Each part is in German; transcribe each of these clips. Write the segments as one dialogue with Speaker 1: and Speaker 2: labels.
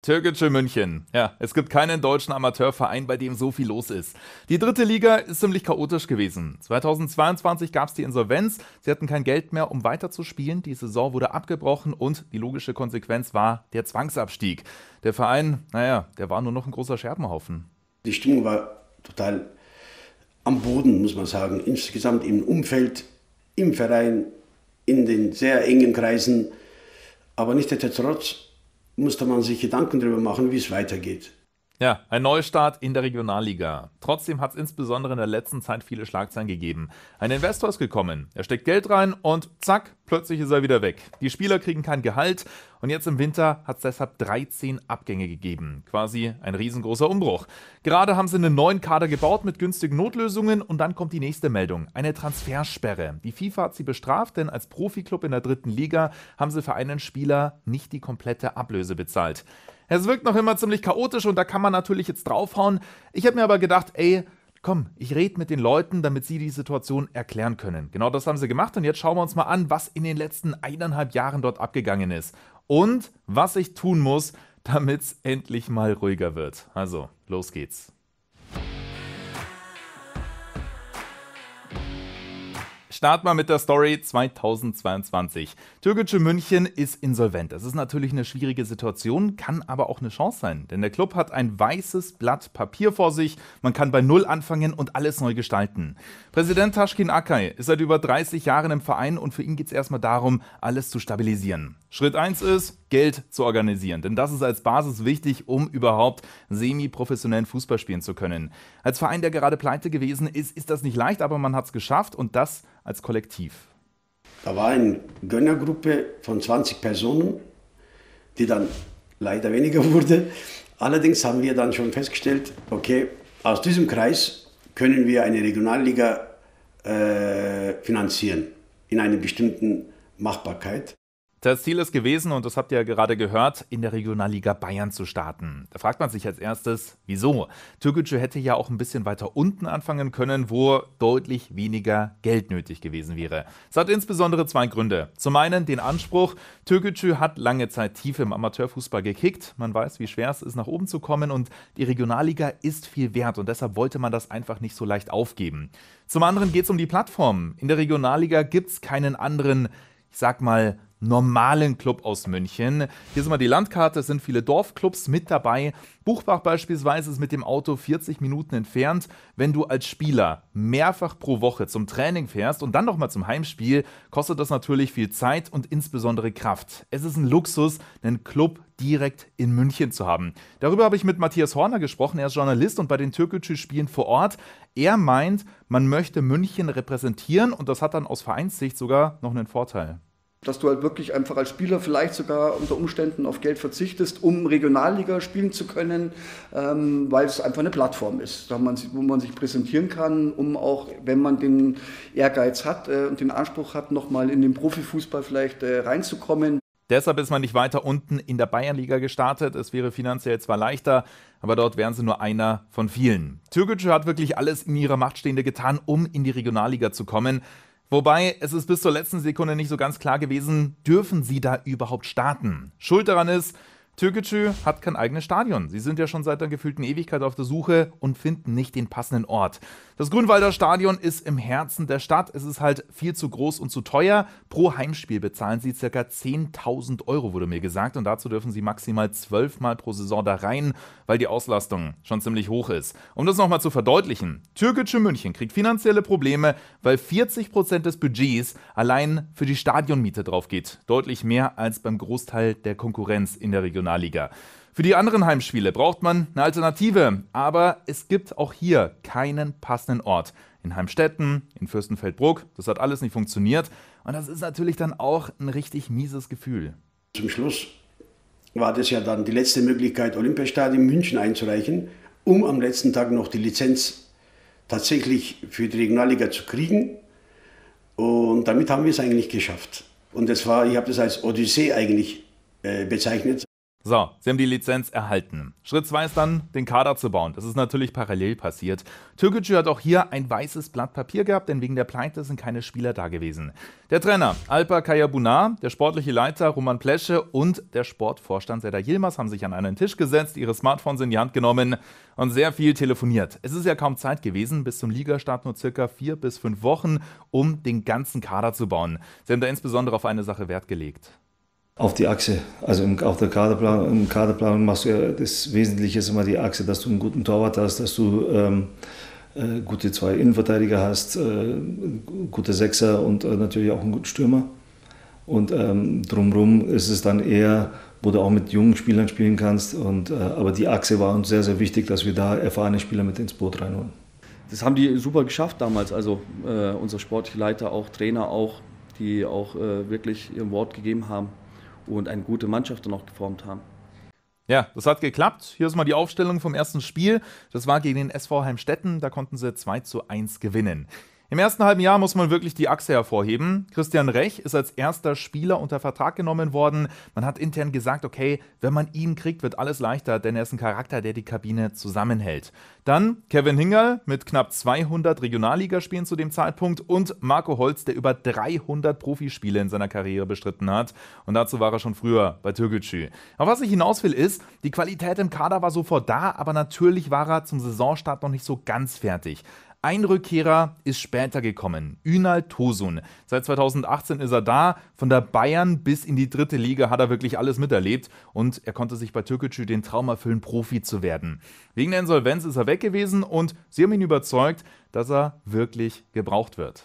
Speaker 1: Türkische München. Ja, es gibt keinen deutschen Amateurverein, bei dem so viel los ist. Die dritte Liga ist ziemlich chaotisch gewesen. 2022 gab es die Insolvenz. Sie hatten kein Geld mehr, um weiterzuspielen. Die Saison wurde abgebrochen und die logische Konsequenz war der Zwangsabstieg. Der Verein, naja, der war nur noch ein großer Scherbenhaufen.
Speaker 2: Die Stimmung war total am Boden, muss man sagen. Insgesamt im Umfeld, im Verein, in den sehr engen Kreisen. Aber nichtsdestotrotz muss man sich Gedanken darüber machen, wie es weitergeht.
Speaker 1: Ja, ein Neustart in der Regionalliga. Trotzdem hat es insbesondere in der letzten Zeit viele Schlagzeilen gegeben. Ein Investor ist gekommen, er steckt Geld rein und zack, plötzlich ist er wieder weg. Die Spieler kriegen kein Gehalt und jetzt im Winter hat es deshalb 13 Abgänge gegeben. Quasi ein riesengroßer Umbruch. Gerade haben sie einen neuen Kader gebaut mit günstigen Notlösungen und dann kommt die nächste Meldung. Eine Transfersperre. Die FIFA hat sie bestraft, denn als Profiklub in der dritten Liga haben sie für einen Spieler nicht die komplette Ablöse bezahlt. Es wirkt noch immer ziemlich chaotisch und da kann man natürlich jetzt draufhauen. Ich habe mir aber gedacht, ey, komm, ich rede mit den Leuten, damit sie die Situation erklären können. Genau das haben sie gemacht und jetzt schauen wir uns mal an, was in den letzten eineinhalb Jahren dort abgegangen ist und was ich tun muss, damit es endlich mal ruhiger wird. Also, los geht's. Start mal mit der Story 2022. Türkische München ist insolvent. Das ist natürlich eine schwierige Situation, kann aber auch eine Chance sein. Denn der Club hat ein weißes Blatt Papier vor sich. Man kann bei Null anfangen und alles neu gestalten. Präsident Taschkin Akay ist seit über 30 Jahren im Verein und für ihn geht es erstmal darum, alles zu stabilisieren. Schritt 1 ist, Geld zu organisieren. Denn das ist als Basis wichtig, um überhaupt semi-professionellen Fußball spielen zu können. Als Verein, der gerade pleite gewesen ist, ist das nicht leicht, aber man hat es geschafft und das als Kollektiv. Da war eine
Speaker 2: Gönnergruppe von 20 Personen, die dann leider weniger wurde. Allerdings haben wir dann schon festgestellt, okay, aus diesem Kreis können wir eine Regionalliga äh, finanzieren in einer bestimmten
Speaker 1: Machbarkeit. Das Ziel ist gewesen, und das habt ihr ja gerade gehört, in der Regionalliga Bayern zu starten. Da fragt man sich als erstes, wieso? Türkgücü hätte ja auch ein bisschen weiter unten anfangen können, wo deutlich weniger Geld nötig gewesen wäre. Es hat insbesondere zwei Gründe. Zum einen den Anspruch, Türkgücü hat lange Zeit tief im Amateurfußball gekickt. Man weiß, wie schwer es ist, nach oben zu kommen und die Regionalliga ist viel wert und deshalb wollte man das einfach nicht so leicht aufgeben. Zum anderen geht es um die Plattform. In der Regionalliga gibt es keinen anderen, ich sag mal, normalen Club aus München. Hier sind mal die Landkarte, es sind viele Dorfclubs mit dabei. Buchbach beispielsweise ist mit dem Auto 40 Minuten entfernt. Wenn du als Spieler mehrfach pro Woche zum Training fährst und dann nochmal zum Heimspiel, kostet das natürlich viel Zeit und insbesondere Kraft. Es ist ein Luxus, einen Club direkt in München zu haben. Darüber habe ich mit Matthias Horner gesprochen. Er ist Journalist und bei den Türkgücü-Spielen vor Ort. Er meint, man möchte München repräsentieren und das hat dann aus Vereinssicht sogar noch einen Vorteil
Speaker 3: dass du halt wirklich einfach als Spieler vielleicht sogar unter Umständen auf Geld verzichtest, um Regionalliga spielen zu können, ähm, weil es einfach eine Plattform ist, man, wo man sich präsentieren kann, um auch, wenn man den Ehrgeiz hat äh, und den Anspruch hat, nochmal in den Profifußball vielleicht äh, reinzukommen.
Speaker 1: Deshalb ist man nicht weiter unten in der Bayernliga gestartet. Es wäre finanziell zwar leichter, aber dort wären sie nur einer von vielen. Türkgücü hat wirklich alles in ihrer Macht Stehende getan, um in die Regionalliga zu kommen. Wobei es ist bis zur letzten Sekunde nicht so ganz klar gewesen, dürfen sie da überhaupt starten. Schuld daran ist, Türkgücü hat kein eigenes Stadion. Sie sind ja schon seit der gefühlten Ewigkeit auf der Suche und finden nicht den passenden Ort. Das Grünwalder Stadion ist im Herzen der Stadt. Es ist halt viel zu groß und zu teuer. Pro Heimspiel bezahlen sie ca. 10.000 Euro, wurde mir gesagt. Und dazu dürfen sie maximal zwölfmal pro Saison da rein, weil die Auslastung schon ziemlich hoch ist. Um das nochmal zu verdeutlichen, Türkgücü München kriegt finanzielle Probleme, weil 40% des Budgets allein für die Stadionmiete drauf geht. Deutlich mehr als beim Großteil der Konkurrenz in der Region. Regionalliga. Für die anderen Heimspiele braucht man eine Alternative, aber es gibt auch hier keinen passenden Ort. In Heimstetten, in Fürstenfeldbruck, das hat alles nicht funktioniert und das ist natürlich dann auch ein richtig mieses Gefühl. Zum Schluss
Speaker 2: war das ja dann die letzte Möglichkeit, Olympiastadion München einzureichen, um am letzten Tag noch die Lizenz tatsächlich für die Regionalliga zu kriegen. Und damit haben wir es eigentlich geschafft. Und das war, ich habe das als Odyssee eigentlich äh, bezeichnet.
Speaker 1: So, sie haben die Lizenz erhalten. Schritt 2 ist dann, den Kader zu bauen. Das ist natürlich parallel passiert. Türkgücü hat auch hier ein weißes Blatt Papier gehabt, denn wegen der Pleite sind keine Spieler da gewesen. Der Trainer Alpa Kayabunar, der sportliche Leiter Roman Plesche und der Sportvorstand Serdar Yilmaz haben sich an einen Tisch gesetzt, ihre Smartphones in die Hand genommen und sehr viel telefoniert. Es ist ja kaum Zeit gewesen, bis zum Ligastart nur circa vier bis fünf Wochen, um den ganzen Kader zu bauen. Sie haben da insbesondere auf eine Sache Wert gelegt
Speaker 4: auf die Achse. Also im, auf der Kaderplanung, im Kaderplanung machst du ja das Wesentliche ist immer die Achse, dass du einen guten Torwart hast, dass du ähm, äh, gute zwei Innenverteidiger hast, äh, gute Sechser und äh, natürlich auch einen guten Stürmer. Und ähm, drumherum ist es dann eher, wo du auch mit jungen Spielern spielen kannst. Und, äh, aber die Achse war uns sehr, sehr wichtig, dass wir da erfahrene Spieler mit ins Boot reinholen. Das haben die
Speaker 3: super geschafft damals. Also äh, unser sportlicher Leiter, auch Trainer, auch die auch äh,
Speaker 1: wirklich ihr Wort gegeben haben und eine gute Mannschaft dann auch geformt haben. Ja, das hat geklappt. Hier ist mal die Aufstellung vom ersten Spiel. Das war gegen den SV Heimstetten. Da konnten sie 2 zu 1 gewinnen. Im ersten halben Jahr muss man wirklich die Achse hervorheben. Christian Rech ist als erster Spieler unter Vertrag genommen worden. Man hat intern gesagt, okay, wenn man ihn kriegt, wird alles leichter, denn er ist ein Charakter, der die Kabine zusammenhält. Dann Kevin Hingerl mit knapp 200 Regionalligaspielen zu dem Zeitpunkt und Marco Holz, der über 300 Profispiele in seiner Karriere bestritten hat. Und dazu war er schon früher bei Türkgücü. Aber was ich hinaus will ist, die Qualität im Kader war sofort da, aber natürlich war er zum Saisonstart noch nicht so ganz fertig. Ein Rückkehrer ist später gekommen, Ünal Tosun. Seit 2018 ist er da. Von der Bayern bis in die dritte Liga hat er wirklich alles miterlebt und er konnte sich bei Türkgücü den Traum erfüllen, Profi zu werden. Wegen der Insolvenz ist er weg gewesen und sie haben ihn überzeugt, dass er wirklich gebraucht wird.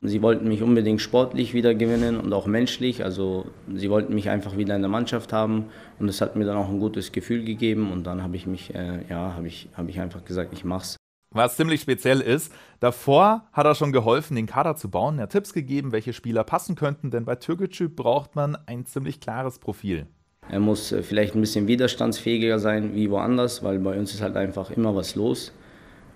Speaker 1: Sie wollten mich unbedingt sportlich wieder gewinnen und auch
Speaker 5: menschlich. Also sie wollten mich einfach wieder in der Mannschaft haben und es hat mir dann auch ein gutes Gefühl gegeben und dann habe ich mich, äh, ja, habe ich, hab ich einfach gesagt, ich mach's
Speaker 1: was ziemlich speziell ist. Davor hat er schon geholfen, den Kader zu bauen. Er hat Tipps gegeben, welche Spieler passen könnten, denn bei Türkgücü braucht man ein ziemlich klares Profil.
Speaker 5: Er muss äh, vielleicht ein bisschen widerstandsfähiger sein wie woanders, weil bei uns ist halt einfach immer was los.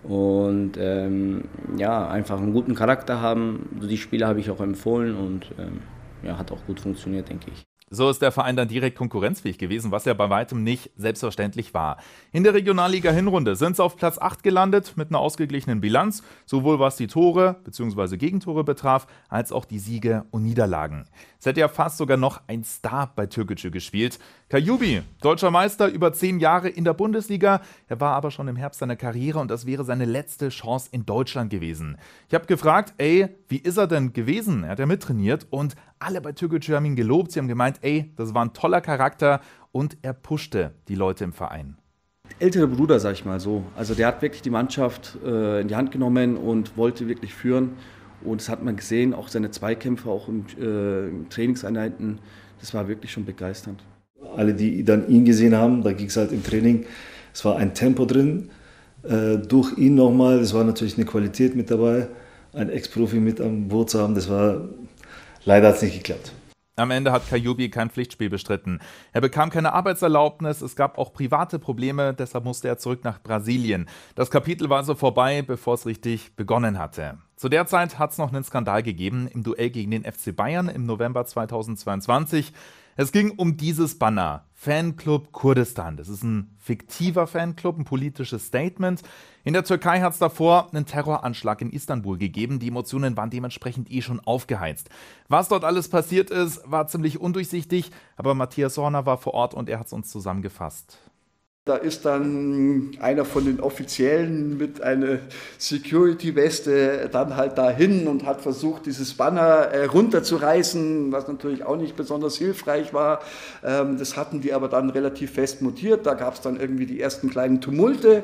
Speaker 5: Und ähm, ja, einfach einen guten Charakter haben. die Spieler habe ich auch empfohlen und ähm, ja, hat auch gut funktioniert, denke ich.
Speaker 1: So ist der Verein dann direkt konkurrenzfähig gewesen, was ja bei weitem nicht selbstverständlich war. In der Regionalliga-Hinrunde sind sie auf Platz 8 gelandet mit einer ausgeglichenen Bilanz, sowohl was die Tore bzw. Gegentore betraf, als auch die Siege und Niederlagen. Es hätte ja fast sogar noch ein Star bei Türkgücü gespielt. Kajubi, deutscher Meister über zehn Jahre in der Bundesliga. Er war aber schon im Herbst seiner Karriere und das wäre seine letzte Chance in Deutschland gewesen. Ich habe gefragt, ey, wie ist er denn gewesen? Er hat ja mittrainiert und alle bei Türkgücü haben ihn gelobt. Sie haben gemeint, ey, das war ein toller Charakter und er pushte die Leute im Verein. Ältere Bruder, sag ich mal so. Also der hat wirklich die Mannschaft äh, in die Hand genommen
Speaker 3: und wollte wirklich führen. Und das hat man gesehen, auch seine Zweikämpfe, auch in äh,
Speaker 4: Trainingseinheiten. Das war wirklich schon begeisternd alle, die dann ihn gesehen haben, da ging es halt im Training, es war ein Tempo drin, äh, durch ihn nochmal, es war natürlich eine Qualität mit dabei, ein Ex-Profi mit am Boot zu haben, das war, leider hat es nicht geklappt.
Speaker 1: Am Ende hat Kajubi kein Pflichtspiel bestritten. Er bekam keine Arbeitserlaubnis, es gab auch private Probleme, deshalb musste er zurück nach Brasilien. Das Kapitel war so vorbei, bevor es richtig begonnen hatte. Zu der Zeit hat es noch einen Skandal gegeben im Duell gegen den FC Bayern im November 2022. Es ging um dieses Banner. Fanclub Kurdistan. Das ist ein fiktiver Fanclub, ein politisches Statement. In der Türkei hat es davor einen Terroranschlag in Istanbul gegeben. Die Emotionen waren dementsprechend eh schon aufgeheizt. Was dort alles passiert ist, war ziemlich undurchsichtig, aber Matthias Horner war vor Ort und er hat es uns zusammengefasst.
Speaker 3: Da ist dann einer von den Offiziellen mit einer Security-Weste dann halt dahin und hat versucht, dieses Banner äh, runterzureißen, was natürlich auch nicht besonders hilfreich war. Ähm, das hatten die aber dann relativ fest mutiert. Da gab es dann irgendwie die ersten kleinen Tumulte.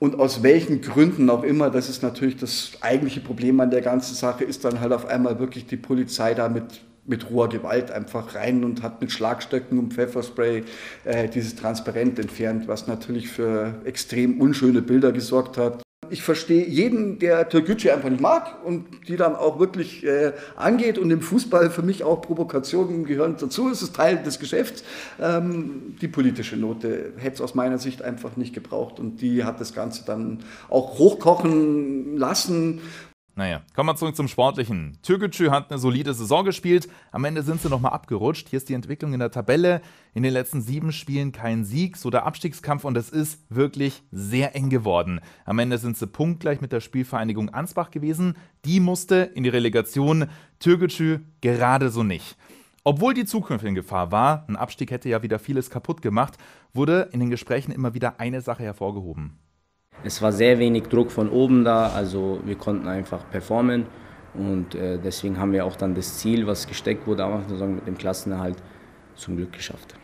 Speaker 3: Und aus welchen Gründen auch immer, das ist natürlich das eigentliche Problem an der ganzen Sache, ist dann halt auf einmal wirklich die Polizei damit mit mit roher Gewalt einfach rein und hat mit Schlagstöcken und Pfefferspray äh, dieses Transparent entfernt, was natürlich für extrem unschöne Bilder gesorgt hat. Ich verstehe jeden, der Türkgücü einfach nicht mag und die dann auch wirklich äh, angeht. Und im Fußball für mich auch Provokationen gehören dazu. Es ist Teil des Geschäfts. Ähm, die politische Note hätte es aus meiner Sicht einfach nicht gebraucht. Und die hat das Ganze dann auch hochkochen
Speaker 1: lassen naja, kommen wir zurück zum Sportlichen. Türkgücü hat eine solide Saison gespielt. Am Ende sind sie nochmal abgerutscht. Hier ist die Entwicklung in der Tabelle. In den letzten sieben Spielen kein Sieg, so der Abstiegskampf und es ist wirklich sehr eng geworden. Am Ende sind sie punktgleich mit der Spielvereinigung Ansbach gewesen. Die musste in die Relegation. Türkgücü gerade so nicht. Obwohl die Zukunft in Gefahr war, ein Abstieg hätte ja wieder vieles kaputt gemacht, wurde in den Gesprächen immer wieder eine Sache hervorgehoben.
Speaker 5: Es war sehr wenig Druck von oben da, also wir konnten einfach performen und äh, deswegen haben wir auch dann das Ziel, was gesteckt wurde am Anfang mit dem Klassenerhalt, zum Glück geschafft.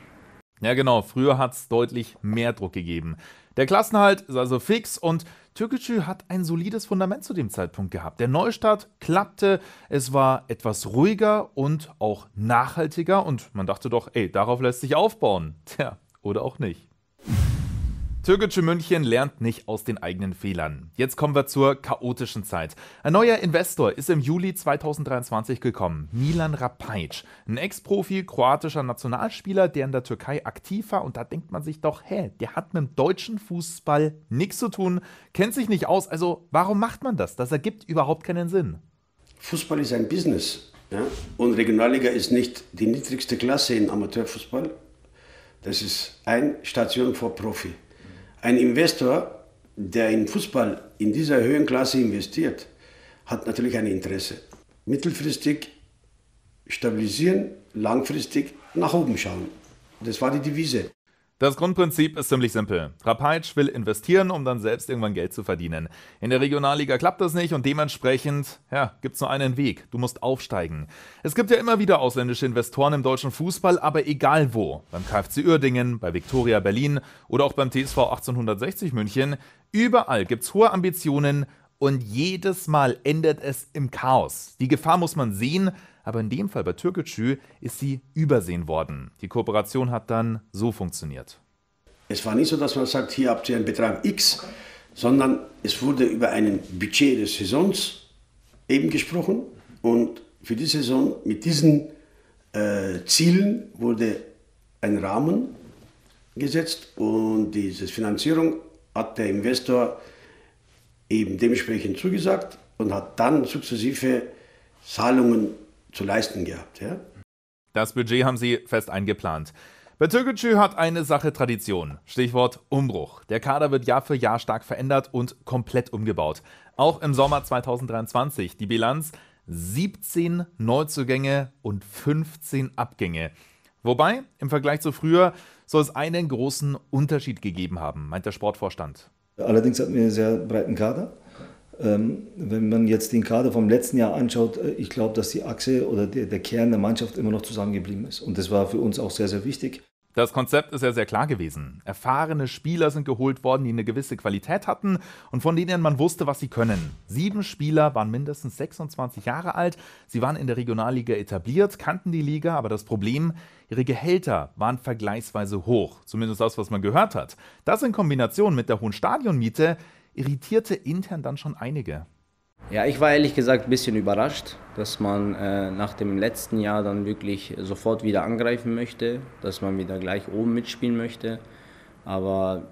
Speaker 1: Ja genau, früher hat es deutlich mehr Druck gegeben. Der Klassenhalt ist also fix und Türkgücü hat ein solides Fundament zu dem Zeitpunkt gehabt. Der Neustart klappte, es war etwas ruhiger und auch nachhaltiger und man dachte doch, ey, darauf lässt sich aufbauen. Tja, oder auch nicht. Türkische München lernt nicht aus den eigenen Fehlern. Jetzt kommen wir zur chaotischen Zeit. Ein neuer Investor ist im Juli 2023 gekommen, Milan Rapajic. Ein Ex-Profi, kroatischer Nationalspieler, der in der Türkei aktiv war. Und da denkt man sich doch, hä, der hat mit dem deutschen Fußball nichts zu tun, kennt sich nicht aus. Also warum macht man das? Das ergibt überhaupt keinen Sinn. Fußball ist
Speaker 2: ein Business. Ja? Und Regionalliga ist nicht die niedrigste Klasse in Amateurfußball. Das ist eine Station vor Profi. Ein Investor, der in Fußball in dieser Höhenklasse investiert, hat natürlich ein Interesse. Mittelfristig stabilisieren,
Speaker 1: langfristig nach oben schauen. Das war die Devise. Das Grundprinzip ist ziemlich simpel. Rapeitsch will investieren, um dann selbst irgendwann Geld zu verdienen. In der Regionalliga klappt das nicht und dementsprechend, ja, es nur einen Weg. Du musst aufsteigen. Es gibt ja immer wieder ausländische Investoren im deutschen Fußball, aber egal wo. Beim KfC Uerdingen, bei Viktoria Berlin oder auch beim TSV 1860 München. Überall gibt es hohe Ambitionen und jedes Mal endet es im Chaos. Die Gefahr muss man sehen, aber in dem Fall bei Türkgücü ist sie übersehen worden. Die Kooperation hat dann so funktioniert. Es
Speaker 2: war nicht so, dass man sagt, hier habt ihr einen Betrag X, sondern es wurde über ein Budget des Saisons eben gesprochen und für die Saison mit diesen äh, Zielen wurde ein Rahmen gesetzt und diese Finanzierung hat der Investor eben dementsprechend zugesagt und hat dann sukzessive Zahlungen zu leisten gehabt. Ja?
Speaker 1: Das Budget haben sie fest eingeplant. Bei Türkgücü hat eine Sache Tradition. Stichwort Umbruch. Der Kader wird Jahr für Jahr stark verändert und komplett umgebaut. Auch im Sommer 2023 die Bilanz 17 Neuzugänge und 15 Abgänge. Wobei, im Vergleich zu früher soll es einen großen Unterschied gegeben haben, meint der Sportvorstand.
Speaker 4: Allerdings hatten wir einen sehr breiten Kader. Ähm, wenn man jetzt den Kader vom letzten Jahr anschaut, äh, ich glaube, dass die Achse oder der, der Kern der Mannschaft immer noch zusammengeblieben ist. Und das war für uns auch sehr, sehr wichtig.
Speaker 1: Das Konzept ist ja sehr klar gewesen. Erfahrene Spieler sind geholt worden, die eine gewisse Qualität hatten und von denen man wusste, was sie können. Sieben Spieler waren mindestens 26 Jahre alt, sie waren in der Regionalliga etabliert, kannten die Liga, aber das Problem, Ihre Gehälter waren vergleichsweise hoch, zumindest das, was man gehört hat. Das in Kombination mit der hohen Stadionmiete irritierte intern dann schon einige.
Speaker 5: Ja, ich war ehrlich gesagt ein bisschen überrascht, dass man äh, nach dem letzten Jahr dann wirklich sofort wieder angreifen möchte, dass man wieder gleich oben mitspielen möchte. Aber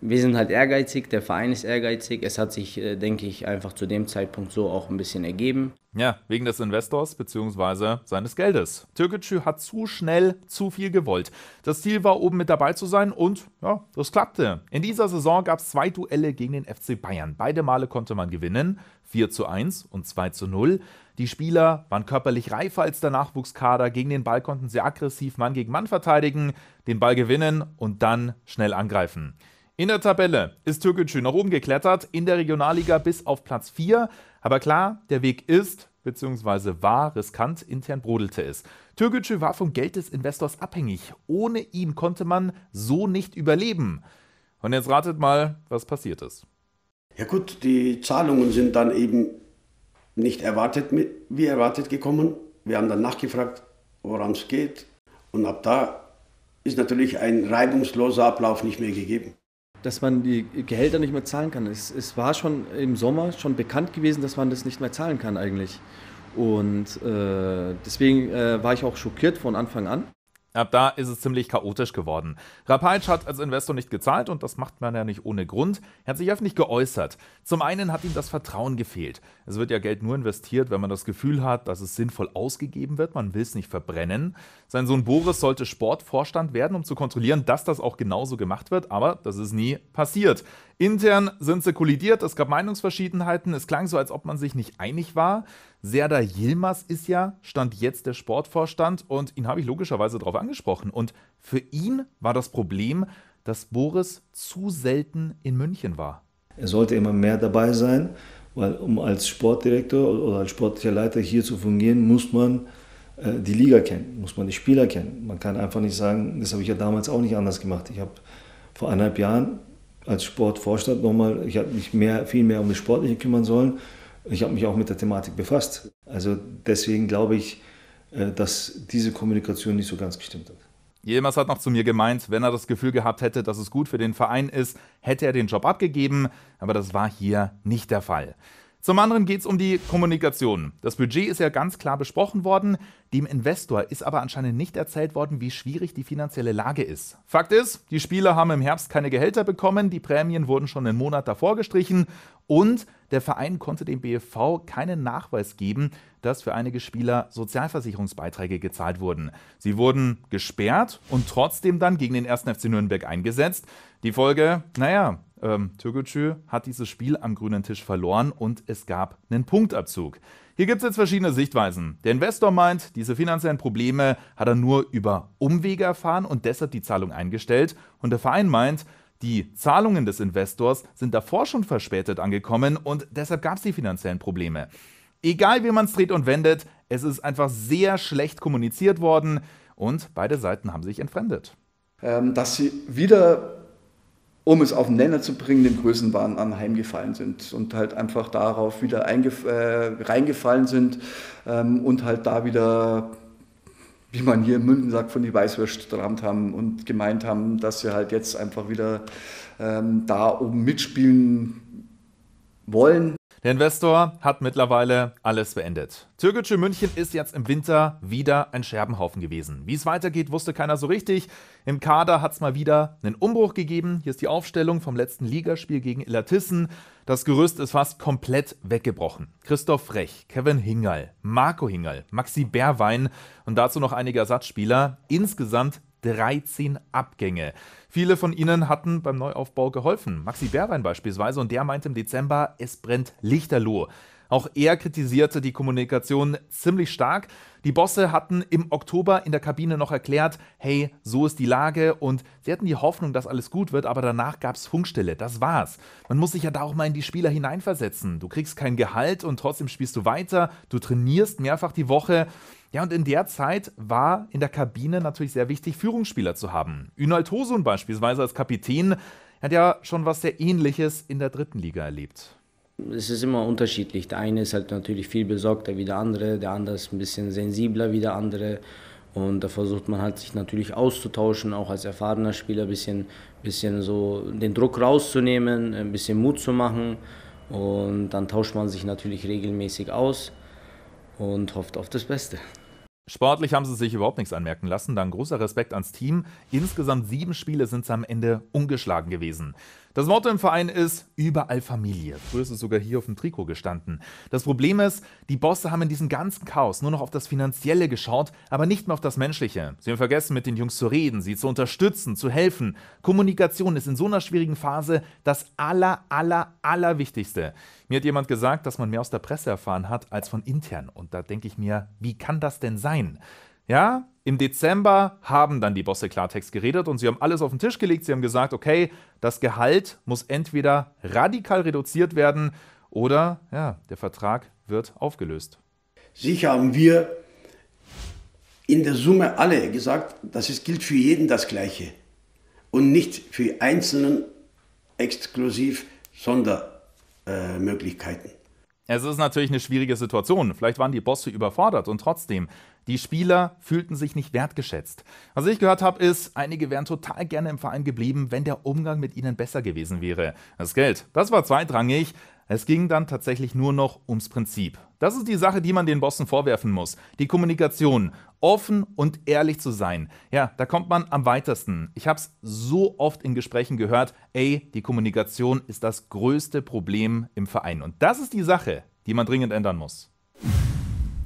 Speaker 5: wir sind halt ehrgeizig, der Verein ist ehrgeizig. Es hat sich, äh, denke ich, einfach zu dem
Speaker 1: Zeitpunkt so auch ein bisschen ergeben. Ja, wegen des Investors bzw. seines Geldes. Türkgücü hat zu schnell zu viel gewollt. Das Ziel war, oben mit dabei zu sein und ja, das klappte. In dieser Saison gab es zwei Duelle gegen den FC Bayern. Beide Male konnte man gewinnen, 4 zu 1 und 2 zu 0. Die Spieler waren körperlich reifer als der Nachwuchskader. Gegen den Ball konnten sie aggressiv Mann gegen Mann verteidigen, den Ball gewinnen und dann schnell angreifen. In der Tabelle ist Türkgücü nach oben geklettert, in der Regionalliga bis auf Platz 4. Aber klar, der Weg ist bzw. war riskant, intern brodelte es. Türkgücü war vom Geld des Investors abhängig. Ohne ihn konnte man so nicht überleben. Und jetzt ratet mal, was passiert ist.
Speaker 2: Ja gut, die Zahlungen sind dann eben nicht erwartet, wie erwartet gekommen. Wir haben dann nachgefragt, woran es geht. Und ab da ist natürlich ein reibungsloser Ablauf nicht mehr
Speaker 3: gegeben dass man die Gehälter nicht mehr zahlen kann. Es, es war schon im Sommer schon bekannt gewesen,
Speaker 1: dass man das nicht mehr zahlen kann eigentlich. Und äh, deswegen äh, war ich auch schockiert von Anfang an. Ab da ist es ziemlich chaotisch geworden. Rapaitsch hat als Investor nicht gezahlt und das macht man ja nicht ohne Grund. Er hat sich öffentlich geäußert. Zum einen hat ihm das Vertrauen gefehlt. Es wird ja Geld nur investiert, wenn man das Gefühl hat, dass es sinnvoll ausgegeben wird. Man will es nicht verbrennen. Sein Sohn Boris sollte Sportvorstand werden, um zu kontrollieren, dass das auch genauso gemacht wird, aber das ist nie passiert. Intern sind sie kollidiert, es gab Meinungsverschiedenheiten, es klang so, als ob man sich nicht einig war. Serdar Yilmaz ist ja, stand jetzt der Sportvorstand und ihn habe ich logischerweise darauf angesprochen angesprochen. Und für ihn war das Problem, dass Boris zu selten in München war.
Speaker 4: Er sollte immer mehr dabei sein, weil um als Sportdirektor oder als sportlicher Leiter hier zu fungieren, muss man äh, die Liga kennen, muss man die Spieler kennen. Man kann einfach nicht sagen, das habe ich ja damals auch nicht anders gemacht. Ich habe vor anderthalb Jahren als Sportvorstand nochmal, ich habe mich mehr, viel mehr um das Sportliche kümmern sollen. Ich habe mich auch mit der Thematik befasst. Also deswegen glaube ich, äh, dass diese Kommunikation nicht so ganz gestimmt hat.
Speaker 1: Yilmaz hat noch zu mir gemeint, wenn er das Gefühl gehabt hätte, dass es gut für den Verein ist, hätte er den Job abgegeben, aber das war hier nicht der Fall. Zum anderen geht es um die Kommunikation. Das Budget ist ja ganz klar besprochen worden, dem Investor ist aber anscheinend nicht erzählt worden, wie schwierig die finanzielle Lage ist. Fakt ist, die Spieler haben im Herbst keine Gehälter bekommen, die Prämien wurden schon einen Monat davor gestrichen und der Verein konnte dem BFV keinen Nachweis geben, dass für einige Spieler Sozialversicherungsbeiträge gezahlt wurden. Sie wurden gesperrt und trotzdem dann gegen den 1. FC Nürnberg eingesetzt. Die Folge, naja, ähm, Türkgücü hat dieses Spiel am grünen Tisch verloren und es gab einen Punktabzug. Hier gibt es jetzt verschiedene Sichtweisen. Der Investor meint, diese finanziellen Probleme hat er nur über Umwege erfahren und deshalb die Zahlung eingestellt. Und der Verein meint, die Zahlungen des Investors sind davor schon verspätet angekommen und deshalb gab es die finanziellen Probleme. Egal wie man es dreht und wendet, es ist einfach sehr schlecht kommuniziert worden und beide Seiten haben sich entfremdet. Ähm, dass sie wieder
Speaker 3: um es auf den Nenner zu bringen, dem Größenwahn anheimgefallen sind und halt einfach darauf wieder äh, reingefallen sind ähm, und halt da wieder, wie man hier in München sagt, von die Weißwürst gerammt haben und gemeint haben, dass sie halt jetzt einfach wieder ähm, da oben mitspielen
Speaker 1: wollen der Investor hat mittlerweile alles beendet. Türkgücü München ist jetzt im Winter wieder ein Scherbenhaufen gewesen. Wie es weitergeht, wusste keiner so richtig. Im Kader hat es mal wieder einen Umbruch gegeben. Hier ist die Aufstellung vom letzten Ligaspiel gegen Illertissen. Das Gerüst ist fast komplett weggebrochen. Christoph Frech, Kevin Hingal, Marco Hingal, Maxi Berwein und dazu noch einige Ersatzspieler. Insgesamt 13 Abgänge. Viele von ihnen hatten beim Neuaufbau geholfen. Maxi Berwein beispielsweise und der meinte im Dezember, es brennt Lichterloh. Auch er kritisierte die Kommunikation ziemlich stark. Die Bosse hatten im Oktober in der Kabine noch erklärt, hey, so ist die Lage und sie hatten die Hoffnung, dass alles gut wird, aber danach gab es Funkstille, das war's. Man muss sich ja da auch mal in die Spieler hineinversetzen. Du kriegst kein Gehalt und trotzdem spielst du weiter, du trainierst mehrfach die Woche. Ja, und in der Zeit war in der Kabine natürlich sehr wichtig, Führungsspieler zu haben. Ünal Tosun beispielsweise als Kapitän hat ja schon was sehr Ähnliches in der dritten Liga erlebt. Es ist immer unterschiedlich.
Speaker 5: Der eine ist halt natürlich viel besorgter wie der andere, der andere ist ein bisschen sensibler wie der andere. Und da versucht man halt sich natürlich auszutauschen, auch als erfahrener Spieler ein bisschen, bisschen so den Druck rauszunehmen, ein bisschen Mut zu machen. Und dann tauscht man sich natürlich
Speaker 1: regelmäßig aus und hofft auf das Beste. Sportlich haben sie sich überhaupt nichts anmerken lassen. Dann großer Respekt ans Team. Insgesamt sieben Spiele sind sie am Ende ungeschlagen gewesen. Das Motto im Verein ist überall Familie. Früher ist es sogar hier auf dem Trikot gestanden. Das Problem ist, die Bosse haben in diesem ganzen Chaos nur noch auf das Finanzielle geschaut, aber nicht mehr auf das Menschliche. Sie haben vergessen, mit den Jungs zu reden, sie zu unterstützen, zu helfen. Kommunikation ist in so einer schwierigen Phase das aller, aller, allerwichtigste. Mir hat jemand gesagt, dass man mehr aus der Presse erfahren hat als von intern. Und da denke ich mir, wie kann das denn sein? Ja, im Dezember haben dann die Bosse Klartext geredet und sie haben alles auf den Tisch gelegt. Sie haben gesagt, okay, das Gehalt muss entweder radikal reduziert werden oder ja, der Vertrag wird aufgelöst. Sicher haben wir in der
Speaker 2: Summe alle gesagt, dass es gilt für jeden das Gleiche und nicht für Einzelnen exklusiv Sonder. Äh, Möglichkeiten.
Speaker 1: Es ist natürlich eine schwierige Situation. Vielleicht waren die Bosse überfordert und trotzdem, die Spieler fühlten sich nicht wertgeschätzt. Was ich gehört habe, ist, einige wären total gerne im Verein geblieben, wenn der Umgang mit ihnen besser gewesen wäre. Das Geld, das war zweitrangig, es ging dann tatsächlich nur noch ums Prinzip. Das ist die Sache, die man den Bossen vorwerfen muss. Die Kommunikation. Offen und ehrlich zu sein. Ja, da kommt man am weitesten. Ich habe es so oft in Gesprächen gehört, ey, die Kommunikation ist das größte Problem im Verein. Und das ist die Sache, die man dringend ändern muss.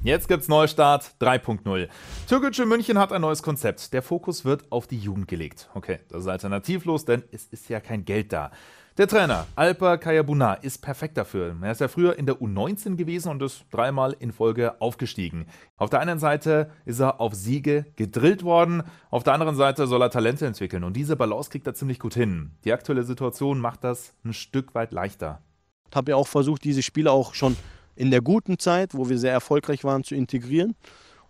Speaker 1: Jetzt gibt's Neustart 3.0. Türkgücü München hat ein neues Konzept. Der Fokus wird auf die Jugend gelegt. Okay, das ist alternativlos, denn es ist ja kein Geld da. Der Trainer Alper Kayabuna ist perfekt dafür. Er ist ja früher in der U19 gewesen und ist dreimal in Folge aufgestiegen. Auf der einen Seite ist er auf Siege gedrillt worden, auf der anderen Seite soll er Talente entwickeln und diese Balance kriegt er ziemlich gut hin. Die aktuelle Situation macht das ein Stück weit leichter. Ich habe ja auch versucht, diese Spiele auch schon
Speaker 6: in der guten Zeit, wo wir sehr erfolgreich waren, zu integrieren.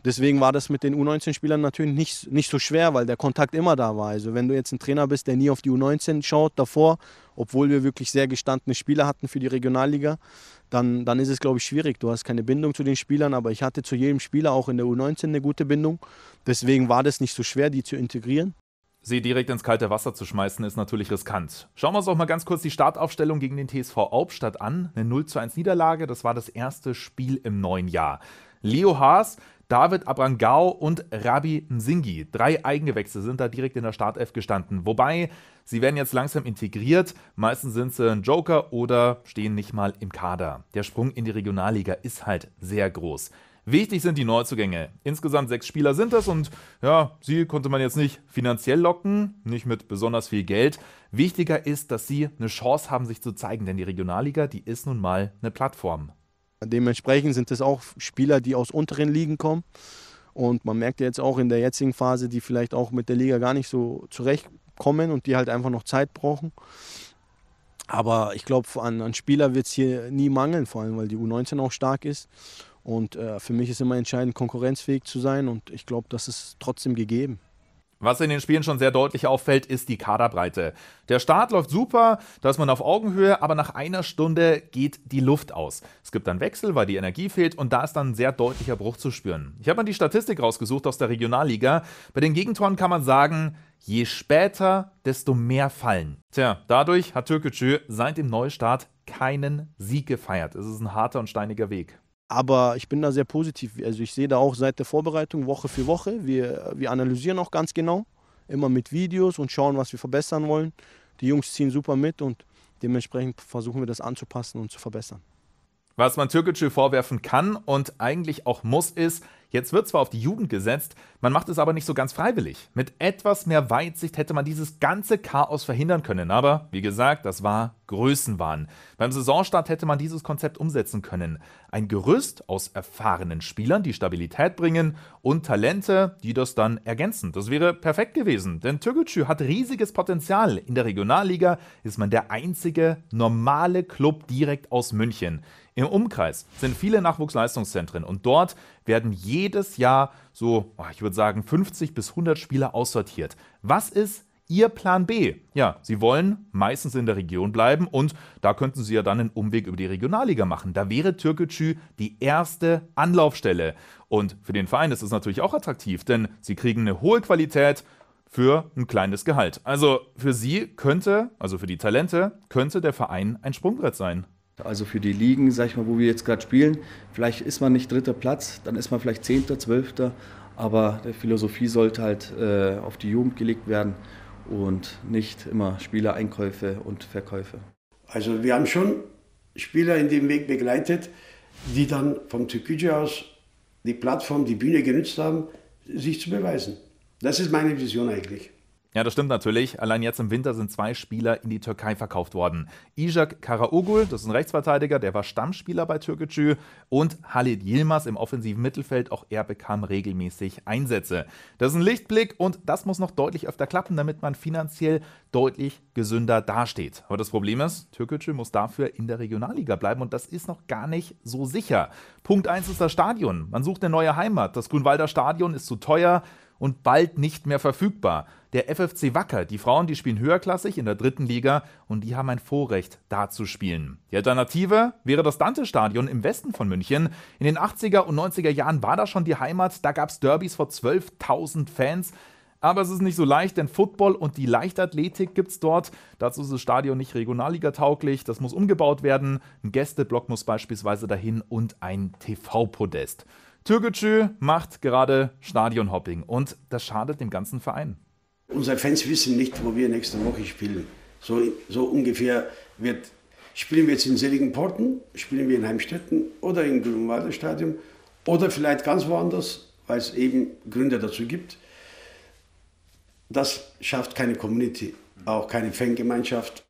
Speaker 6: Deswegen war das mit den U19-Spielern natürlich nicht, nicht so schwer, weil der Kontakt immer da war. Also wenn du jetzt ein Trainer bist, der nie auf die U19 schaut davor, obwohl wir wirklich sehr gestandene Spieler hatten für die Regionalliga, dann, dann ist es, glaube ich, schwierig. Du hast keine Bindung zu den Spielern, aber ich hatte zu jedem Spieler auch in der U19 eine gute Bindung.
Speaker 1: Deswegen war das
Speaker 6: nicht so schwer, die zu integrieren.
Speaker 1: Sie direkt ins kalte Wasser zu schmeißen, ist natürlich riskant. Schauen wir uns auch mal ganz kurz die Startaufstellung gegen den TSV Hauptstadt an. Eine 0 zu 1 Niederlage, das war das erste Spiel im neuen Jahr. Leo Haas David Abrangau und Rabi Nzingi. Drei Eigengewächse sind da direkt in der Startelf gestanden. Wobei, sie werden jetzt langsam integriert. Meistens sind sie ein Joker oder stehen nicht mal im Kader. Der Sprung in die Regionalliga ist halt sehr groß. Wichtig sind die Neuzugänge. Insgesamt sechs Spieler sind das und ja, sie konnte man jetzt nicht finanziell locken, nicht mit besonders viel Geld. Wichtiger ist, dass sie eine Chance haben, sich zu zeigen, denn die Regionalliga, die ist nun mal eine Plattform.
Speaker 6: Dementsprechend sind es auch Spieler, die aus unteren Ligen kommen. Und man
Speaker 1: merkt jetzt auch in
Speaker 6: der jetzigen Phase, die vielleicht auch mit der Liga gar nicht so zurechtkommen und die halt einfach noch Zeit brauchen. Aber ich glaube, an, an Spieler wird es hier nie mangeln, vor allem weil die U19 auch stark ist. Und äh, für mich ist immer entscheidend, konkurrenzfähig zu sein. Und ich glaube, das ist
Speaker 1: trotzdem gegeben. Was in den Spielen schon sehr deutlich auffällt, ist die Kaderbreite. Der Start läuft super, da ist man auf Augenhöhe, aber nach einer Stunde geht die Luft aus. Es gibt dann Wechsel, weil die Energie fehlt und da ist dann ein sehr deutlicher Bruch zu spüren. Ich habe mal die Statistik rausgesucht aus der Regionalliga. Bei den Gegentoren kann man sagen, je später, desto mehr fallen. Tja, dadurch hat Türkgücü seit dem Neustart keinen Sieg gefeiert. Es ist ein harter und steiniger Weg.
Speaker 6: Aber ich bin da sehr positiv. Also ich sehe da auch seit der Vorbereitung Woche für Woche. Wir, wir analysieren auch ganz genau, immer mit Videos und schauen, was wir verbessern wollen. Die Jungs ziehen super mit und dementsprechend versuchen wir das anzupassen und zu verbessern.
Speaker 1: Was man Türkgücü vorwerfen kann und eigentlich auch muss, ist, jetzt wird zwar auf die Jugend gesetzt, man macht es aber nicht so ganz freiwillig. Mit etwas mehr Weitsicht hätte man dieses ganze Chaos verhindern können, aber wie gesagt, das war Größenwahn. Beim Saisonstart hätte man dieses Konzept umsetzen können. Ein Gerüst aus erfahrenen Spielern, die Stabilität bringen und Talente, die das dann ergänzen. Das wäre perfekt gewesen, denn Türkgücü hat riesiges Potenzial. In der Regionalliga ist man der einzige normale Club direkt aus München. Im Umkreis sind viele Nachwuchsleistungszentren und dort werden jedes Jahr so, ah, ich würde sagen, 50 bis 100 Spieler aussortiert. Was ist, ihr Plan B. Ja, sie wollen meistens in der Region bleiben und da könnten sie ja dann einen Umweg über die Regionalliga machen. Da wäre Türkgücü die erste Anlaufstelle. Und für den Verein ist es natürlich auch attraktiv, denn sie kriegen eine hohe Qualität für ein kleines Gehalt. Also für sie könnte, also für die Talente, könnte der Verein ein Sprungbrett sein. Also für die Ligen, sag ich mal, wo wir jetzt gerade
Speaker 3: spielen, vielleicht ist man nicht dritter Platz, dann ist man vielleicht Zehnter, Zwölfter, aber der Philosophie sollte halt äh, auf die Jugend gelegt werden und nicht immer Spielereinkäufe und Verkäufe.
Speaker 2: Also wir haben schon Spieler in dem Weg begleitet, die dann vom Türkgücü aus die Plattform, die Bühne genützt haben, sich zu beweisen. Das ist meine Vision eigentlich.
Speaker 1: Ja, das stimmt natürlich. Allein jetzt im Winter sind zwei Spieler in die Türkei verkauft worden. Ijak Karaogul, das ist ein Rechtsverteidiger, der war Stammspieler bei Türkgücü und Halid Yilmaz im offensiven Mittelfeld, auch er bekam regelmäßig Einsätze. Das ist ein Lichtblick und das muss noch deutlich öfter klappen, damit man finanziell deutlich gesünder dasteht. Aber das Problem ist, Türkgücü muss dafür in der Regionalliga bleiben und das ist noch gar nicht so sicher. Punkt 1 ist das Stadion. Man sucht eine neue Heimat. Das Grünwalder Stadion ist zu teuer und bald nicht mehr verfügbar. Der FFC Wacker, die Frauen, die spielen höherklassig in der dritten Liga und die haben ein Vorrecht, da zu spielen. Die Alternative wäre das Dante-Stadion im Westen von München. In den 80er und 90er Jahren war das schon die Heimat, da gab es Derbys vor 12.000 Fans. Aber es ist nicht so leicht, denn Football und die Leichtathletik gibt es dort. Dazu ist das Stadion nicht Regionalliga tauglich. Das muss umgebaut werden. Ein Gästeblock muss beispielsweise dahin und ein TV-Podest. Türkgücü macht gerade Stadionhopping und das schadet dem ganzen Verein.
Speaker 2: Unsere Fans wissen nicht, wo wir nächste Woche spielen. So, so ungefähr wird, spielen wir jetzt in Seligenporten, spielen wir in Heimstetten oder im Grünwalder Stadion oder vielleicht ganz woanders, weil es eben Gründe dazu gibt. Das schafft keine Community, auch keine Fangemeinschaft.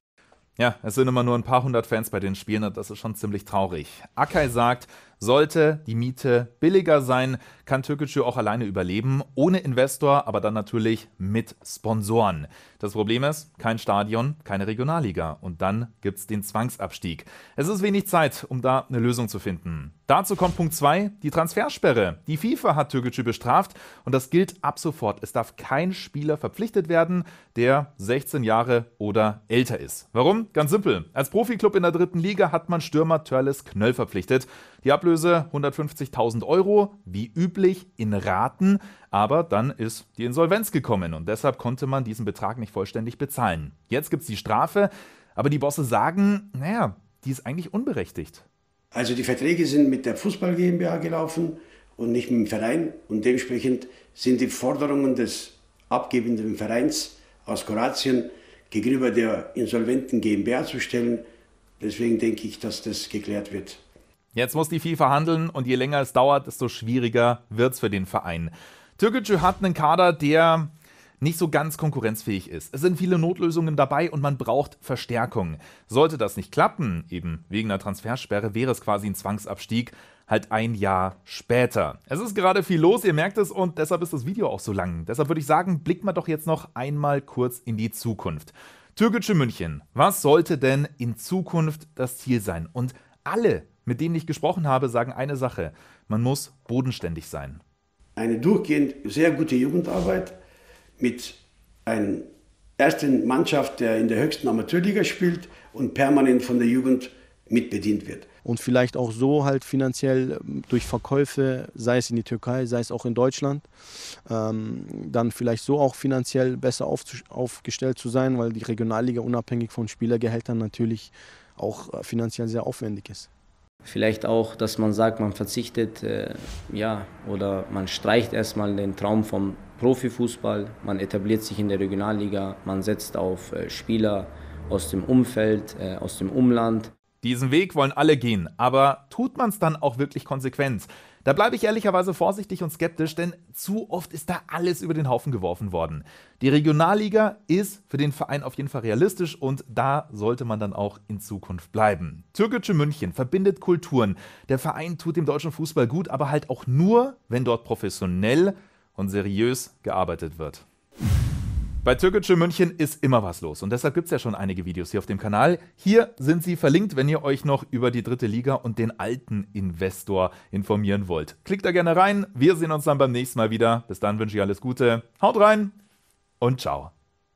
Speaker 1: Ja, es sind immer nur ein paar hundert Fans bei den Spielen und das ist schon ziemlich traurig. Akai sagt, sollte die Miete billiger sein, kann Türkgücü auch alleine überleben, ohne Investor, aber dann natürlich mit Sponsoren. Das Problem ist, kein Stadion, keine Regionalliga und dann gibt es den Zwangsabstieg. Es ist wenig Zeit, um da eine Lösung zu finden. Dazu kommt Punkt 2, die Transfersperre. Die FIFA hat Türkgücü bestraft und das gilt ab sofort. Es darf kein Spieler verpflichtet werden, der 16 Jahre oder älter ist. Warum? Ganz simpel. Als Profiklub in der dritten Liga hat man Stürmer Törles Knöll verpflichtet die Ablöse 150.000 Euro, wie üblich in Raten, aber dann ist die Insolvenz gekommen und deshalb konnte man diesen Betrag nicht vollständig bezahlen. Jetzt gibt es die Strafe, aber die Bosse sagen, naja, die ist eigentlich unberechtigt.
Speaker 2: Also die Verträge sind mit der Fußball GmbH gelaufen und nicht mit dem Verein und dementsprechend sind die Forderungen des abgebenden Vereins aus Kroatien gegenüber der insolventen GmbH zu stellen. Deswegen denke ich, dass das geklärt wird.
Speaker 1: Jetzt muss die FIFA handeln und je länger es dauert, desto schwieriger wird es für den Verein. Türkgücü hat einen Kader, der nicht so ganz konkurrenzfähig ist. Es sind viele Notlösungen dabei und man braucht Verstärkung. Sollte das nicht klappen, eben wegen einer Transfersperre, wäre es quasi ein Zwangsabstieg, halt ein Jahr später. Es ist gerade viel los, ihr merkt es und deshalb ist das Video auch so lang. Deshalb würde ich sagen, blickt mal doch jetzt noch einmal kurz in die Zukunft. Türkgücü München, was sollte denn in Zukunft das Ziel sein? Und alle mit denen ich gesprochen habe, sagen eine Sache. Man muss bodenständig sein.
Speaker 2: Eine durchgehend sehr gute Jugendarbeit mit einer ersten Mannschaft, der in der höchsten Amateurliga spielt und permanent von der Jugend mitbedient wird.
Speaker 6: Und vielleicht auch so halt finanziell ähm, durch Verkäufe, sei es in die Türkei, sei es auch in Deutschland, ähm, dann vielleicht so auch finanziell besser auf, aufgestellt zu sein, weil die Regionalliga unabhängig von Spielergehältern natürlich auch äh, finanziell sehr aufwendig ist.
Speaker 5: Vielleicht auch, dass man sagt, man verzichtet, äh, ja, oder man streicht erstmal den Traum vom Profifußball, man etabliert sich in der Regionalliga, man setzt auf äh, Spieler aus
Speaker 1: dem Umfeld, äh, aus dem Umland. Diesen Weg wollen alle gehen, aber tut man es dann auch wirklich konsequent? Da bleibe ich ehrlicherweise vorsichtig und skeptisch, denn zu oft ist da alles über den Haufen geworfen worden. Die Regionalliga ist für den Verein auf jeden Fall realistisch und da sollte man dann auch in Zukunft bleiben. Türkische München verbindet Kulturen. Der Verein tut dem deutschen Fußball gut, aber halt auch nur, wenn dort professionell und seriös gearbeitet wird. Bei Türkgücü München ist immer was los und deshalb gibt es ja schon einige Videos hier auf dem Kanal. Hier sind sie verlinkt, wenn ihr euch noch über die dritte Liga und den alten Investor informieren wollt. Klickt da gerne rein, wir sehen uns dann beim nächsten Mal wieder. Bis dann wünsche ich alles Gute, haut rein und ciao.